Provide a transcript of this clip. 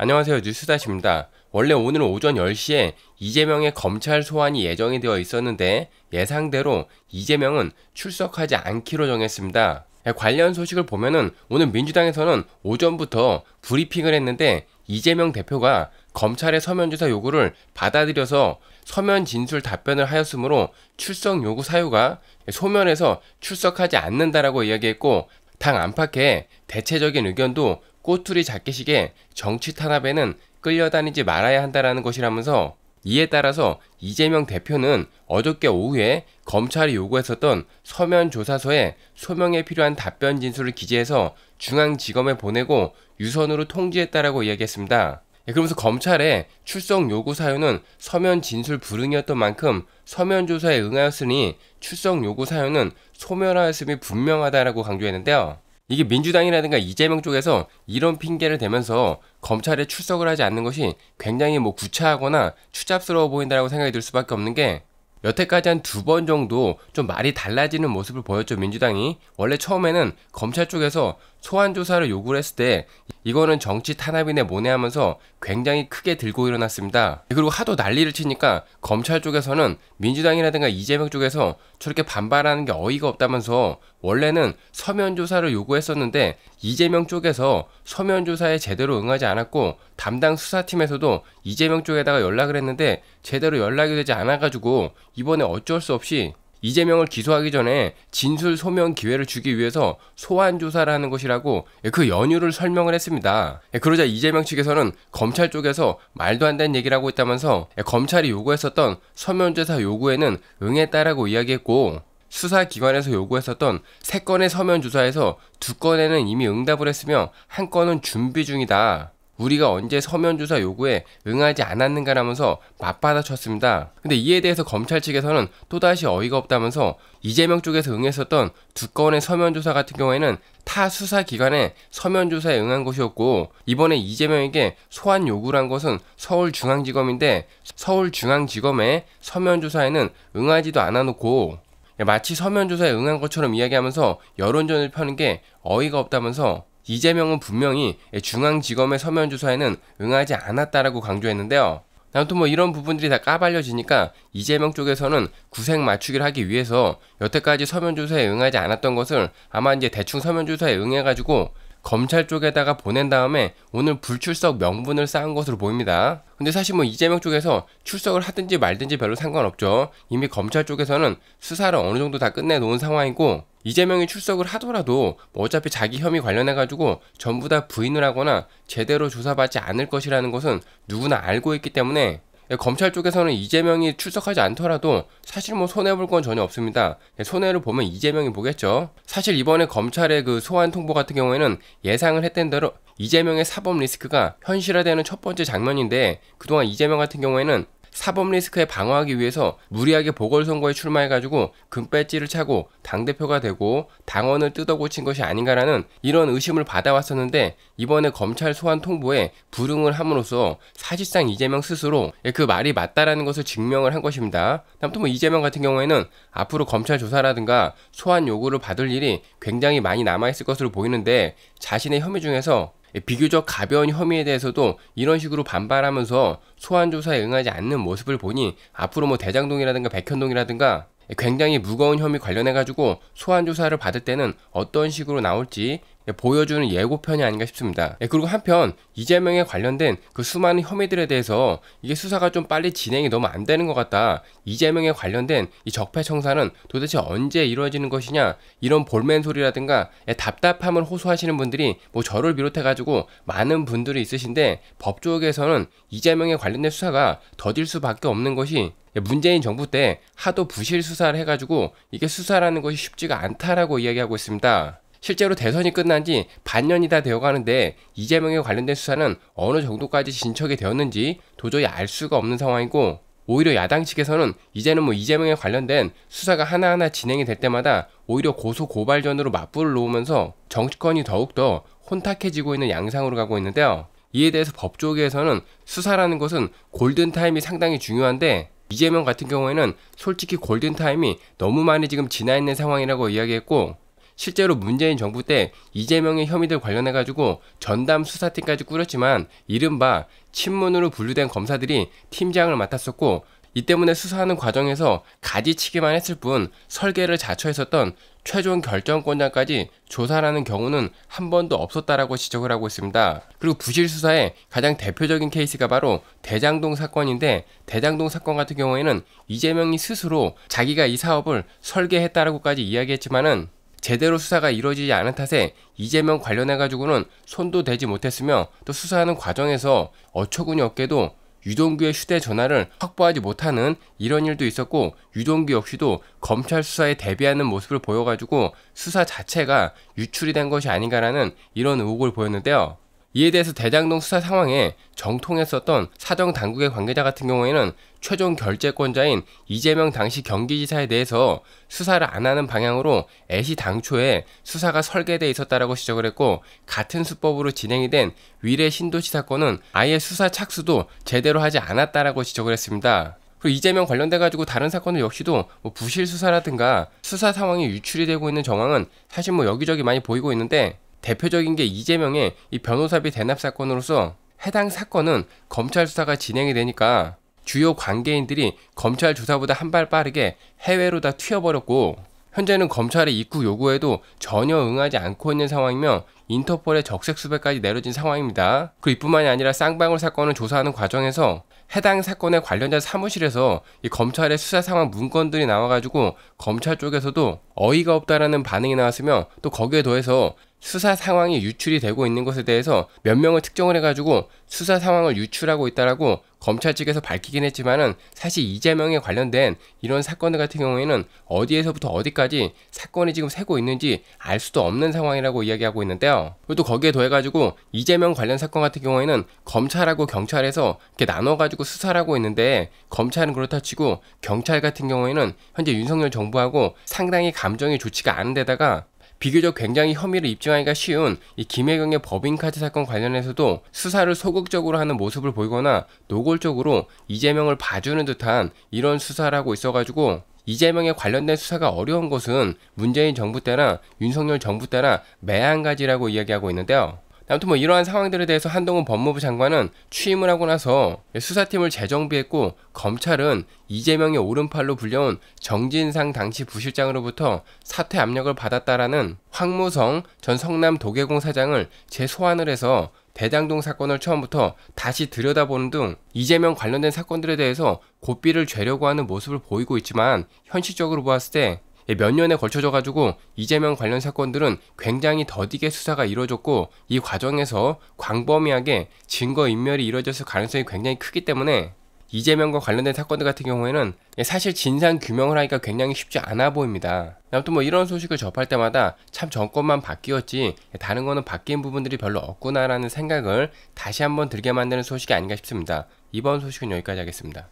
안녕하세요. 뉴스다시입니다. 원래 오늘 오전 10시에 이재명의 검찰 소환이 예정이 되어 있었는데 예상대로 이재명은 출석하지 않기로 정했습니다. 예, 관련 소식을 보면은 오늘 민주당에서는 오전부터 브리핑을 했는데 이재명 대표가 검찰의 서면 조사 요구를 받아들여서 서면 진술 답변을 하였으므로 출석 요구 사유가 소면에서 출석하지 않는다라고 이야기했고 당 안팎의 대체적인 의견도 꼬투리 자켓식의 정치 탄압에는 끌려다니지 말아야 한다라는 것이라면서 이에 따라서 이재명 대표는 어저께 오후에 검찰이 요구했었던 서면 조사서에 소명에 필요한 답변 진술을 기재해서 중앙지검에 보내고 유선으로 통지했다라고 이야기했습니다. 예, 그러면서 검찰의 출석 요구 사유는 서면 진술 불응이었던 만큼 서면 조사에 응하였으니 출석 요구 사유는 소멸하였음이 분명하다라고 강조했는데요. 이게 민주당이라든가 이재명 쪽에서 이런 핑계를 대면서 검찰에 출석을 하지 않는 것이 굉장히 뭐 구차하거나 추잡스러워 보인다라고 생각이 들 수밖에 없는 게 여태까지 한 두 번 정도 좀 말이 달라지는 모습을 보였죠, 민주당이. 원래 처음에는 검찰 쪽에서 소환조사를 요구를 했을 때 이거는 정치 탄압이네 뭐네 하면서 굉장히 크게 들고 일어났습니다. 그리고 하도 난리를 치니까 검찰 쪽에서는 민주당이라든가 이재명 쪽에서 저렇게 반발하는 게 어이가 없다면서 원래는 서면조사를 요구했었는데 이재명 쪽에서 서면 조사에 제대로 응하지 않았고 담당 수사팀에서도 이재명 쪽에다가 연락을 했는데 제대로 연락이 되지 않아가지고 이번에 어쩔 수 없이 이재명을 기소하기 전에 진술 소명 기회를 주기 위해서 소환 조사를 하는 것이라고 예, 그 연유를 설명을 했습니다. 예, 그러자 이재명 측에서는 검찰 쪽에서 말도 안 되는 얘기를 하고 있다면서 예, 검찰이 요구했었던 서면 조사 요구에는 응했다라고 이야기했고 수사기관에서 요구했었던 3건의 서면 조사에서 2건에는 이미 응답을 했으며 1건은 준비 중이다. 우리가 언제 서면조사 요구에 응하지 않았는가라면서 맞받아쳤습니다. 근데 이에 대해서 검찰 측에서는 또다시 어이가 없다면서 이재명 쪽에서 응했었던 2 건의 서면조사 같은 경우에는 타수사기관의 서면조사에 응한 것이었고 이번에 이재명에게 소환 요구를 한 것은 서울중앙지검인데 서울중앙지검의 서면조사에는 응하지도 않아놓고 예, 마치 서면조사에 응한 것처럼 이야기하면서 여론전을 펴는 게 어이가 없다면서 이재명은 분명히 예, 중앙지검의 서면조사에는 응하지 않았다라고 강조했는데요. 아무튼 뭐 이런 부분들이 다 까발려지니까 이재명 쪽에서는 구색 맞추기를 하기 위해서 여태까지 서면조사에 응하지 않았던 것을 아마 이제 대충 서면조사에 응해가지고 검찰 쪽에다가 보낸 다음에 오늘 불출석 명분을 쌓은 것으로 보입니다. 근데 사실 뭐 이재명 쪽에서 출석을 하든지 말든지 별로 상관없죠. 이미 검찰 쪽에서는 수사를 어느 정도 다 끝내놓은 상황이고 이재명이 출석을 하더라도 뭐 어차피 자기 혐의 관련해가지고 전부 다 부인을 하거나 제대로 조사받지 않을 것이라는 것은 누구나 알고 있기 때문에 예, 검찰 쪽에서는 이재명이 출석하지 않더라도 사실 뭐 손해볼 건 전혀 없습니다. 예, 손해를 보면 이재명이 보겠죠. 사실 이번에 검찰의 그 소환 통보 같은 경우에는 예상을 했던 대로 이재명의 사법 리스크가 현실화되는 첫 번째 장면인데 그동안 이재명 같은 경우에는 사법 리스크에 방어하기 위해서 무리하게 보궐선거에 출마해가지고 금배지를 차고 당대표가 되고 당원을 뜯어고친 것이 아닌가라는 이런 의심을 받아왔었는데 이번에 검찰 소환 통보에 불응을 함으로써 사실상 이재명 스스로 예, 그 말이 맞다라는 것을 증명을 한 것입니다. 아무튼 뭐 이재명 같은 경우에는 앞으로 검찰 조사라든가 소환 요구를 받을 일이 굉장히 많이 남아있을 것으로 보이는데 자신의 혐의 중에서 예, 비교적 가벼운 혐의에 대해서도 이런 식으로 반발하면서 소환 조사에 응하지 않는 모습을 보니 앞으로 뭐 대장동이라든가 백현동이라든가 굉장히 무거운 혐의 관련해 가지고 소환 조사를 받을 때는 어떤 식으로 나올지 예, 보여주는 예고편이 아닌가 싶습니다. 예, 그리고 한편 이재명에 관련된 그 수많은 혐의들에 대해서 이게 수사가 좀 빨리 진행이 너무 안 되는 것 같다. 이재명에 관련된 이 적폐 청산은 도대체 언제 이루어지는 것이냐 이런 볼멘 소리라든가 예, 답답함을 호소하시는 분들이 뭐 저를 비롯해 가지고 많은 분들이 있으신데 법조계에서는 이재명에 관련된 수사가 더딜 수밖에 없는 것이 문재인 정부 때 하도 부실 수사를 해가지고 이게 수사라는 것이 쉽지가 않다라고 이야기하고 있습니다. 실제로 대선이 끝난 지 반년이 다 되어 가는데 이재명에 관련된 수사는 어느 정도까지 진척이 되었는지 도저히 알 수가 없는 상황이고 오히려 야당 측에서는 이제는 뭐 이재명에 관련된 수사가 하나하나 진행이 될 때마다 오히려 고소 고발전으로 맞불을 놓으면서 정치권이 더욱더 혼탁해지고 있는 양상으로 가고 있는데요. 이에 대해서 법조계에서는 수사라는 것은 골든타임이 상당히 중요한데 이재명 같은 경우에는 솔직히 골든타임이 너무 많이 지금 지나 있는 상황이라고 이야기했고 실제로 문재인 정부 때 이재명의 혐의들 관련해 가지고 전담 수사팀까지 꾸렸지만 이른바 친문으로 분류된 검사들이 팀장을 맡았었고 이 때문에 수사하는 과정에서 가지치기만 했을 뿐 설계를 자처했었던 최종 결정권자까지 조사라는 경우는 한 번도 없었다라고 지적을 하고 있습니다. 그리고 부실 수사의 가장 대표적인 케이스가 바로 대장동 사건인데 대장동 사건 같은 경우에는 이재명이 스스로 자기가 이 사업을 설계했다라고까지 이야기했지만은 제대로 수사가 이루어지지 않은 탓에 이재명 관련해가지고는 손도 대지 못했으며 또 수사하는 과정에서 어처구니 없게도 유동규의 휴대전화를 확보하지 못하는 이런 일도 있었고 유동규 역시도 검찰 수사에 대비하는 모습을 보여가지고 수사 자체가 유출이 된 것이 아닌가라는 이런 의혹을 보였는데요. 이에 대해서 대장동 수사 상황에 정통했었던 사정 당국의 관계자 같은 경우에는 최종 결재권자인 이재명 당시 경기지사에 대해서 수사를 안 하는 방향으로 애시 당초에 수사가 설계돼 있었다라고 지적을 했고 같은 수법으로 진행이 된 위례 신도시 사건은 아예 수사 착수도 제대로 하지 않았다라고 지적을 했습니다. 그리고 이재명 관련돼 가지고 다른 사건들 역시도 뭐 부실 수사라든가 수사 상황이 유출이 되고 있는 정황은 사실 뭐 여기저기 많이 보이고 있는데 대표적인 게 이재명의 이 변호사비 대납 사건으로서 해당 사건은 검찰 수사가 진행이 되니까 주요 관계인들이 검찰 조사보다 한 발 빠르게 해외로 다 튀어버렸고 현재는 검찰의 입국 요구에도 전혀 응하지 않고 있는 상황이며 인터폴의 적색 수배까지 내려진 상황입니다. 그리고 이뿐만이 아니라 쌍방울 사건을 조사하는 과정에서 해당 사건의 관련자 사무실에서 이 검찰의 수사 상황 문건들이 나와가지고 검찰 쪽에서도 어이가 없다라는 반응이 나왔으며 또 거기에 더해서 수사 상황이 유출이 되고 있는 것에 대해서 몇 명을 특정을 해가지고 수사 상황을 유출하고 있다라고 검찰 측에서 밝히긴 했지만은 사실 이재명에 관련된 이런 사건들 같은 경우에는 어디에서부터 어디까지 사건이 지금 새고 있는지 알 수도 없는 상황이라고 이야기하고 있는데요. 그리고 또 거기에 더해가지고 이재명 관련 사건 같은 경우에는 검찰하고 경찰에서 이렇게 나눠가지고 수사를 하고 있는데 검찰은 그렇다 치고 경찰 같은 경우에는 현재 윤석열 정부하고 상당히 감정이 좋지가 않은 데다가 비교적 굉장히 혐의를 입증하기가 쉬운 이 김혜경의 법인카드 사건 관련해서도 수사를 소극적으로 하는 모습을 보이거나 노골적으로 이재명을 봐주는 듯한 이런 수사를 하고 있어가지고 이재명에 관련된 수사가 어려운 것은 문재인 정부 때나 윤석열 정부 때나 매한가지라고 이야기하고 있는데요. 아무튼 뭐 이러한 상황들에 대해서 한동훈 법무부 장관은 취임을 하고 나서 수사팀을 재정비했고 검찰은 이재명의 오른팔로 불려온 정진상 당시 부실장으로부터 사퇴 압력을 받았다라는 황무성 전 성남 도계공 사장을 재소환을 해서 대장동 사건을 처음부터 다시 들여다보는 등 이재명 관련된 사건들에 대해서 고삐를 죄려고 하는 모습을 보이고 있지만 현실적으로 보았을 때 예, 몇 년에 걸쳐져 가지고 이재명 관련 사건들은 굉장히 더디게 수사가 이루어졌고 이 과정에서 광범위하게 증거 인멸이 이루어졌을 가능성이 굉장히 크기 때문에 이재명과 관련된 사건들 같은 경우에는 예, 사실 진상 규명을 하기가 굉장히 쉽지 않아 보입니다. 아무튼 뭐 이런 소식을 접할 때마다 참 정권만 바뀌었지 다른 거는 바뀐 부분들이 별로 없구나라는 생각을 다시 한번 들게 만드는 소식이 아닌가 싶습니다. 이번 소식은 여기까지 하겠습니다.